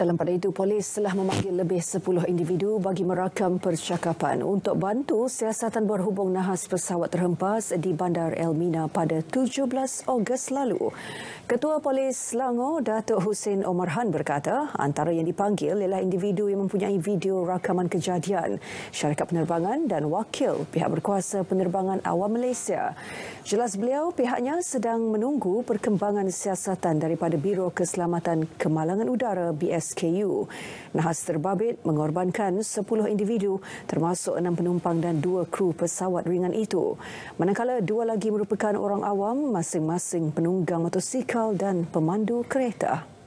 Dalam pada itu, polis telah memanggil lebih 10 individu bagi merakam percakapan untuk bantu siasatan berhubung nahas pesawat terhempas di Bandar Elmina pada 17 Ogos lalu. Ketua Polis Selangor, Datuk Hussein Omarhan berkata, antara yang dipanggil ialah individu yang mempunyai video rakaman kejadian, syarikat penerbangan dan wakil pihak berkuasa penerbangan awam Malaysia. Jelas beliau, pihaknya sedang menunggu perkembangan siasatan daripada Biro Keselamatan Kemalangan Udara BS SKU. Nahas terbabit mengorbankan 10 individu termasuk 6 penumpang dan 2 kru pesawat ringan itu. Manakala dua lagi merupakan orang awam masing-masing penunggang motosikal dan pemandu kereta.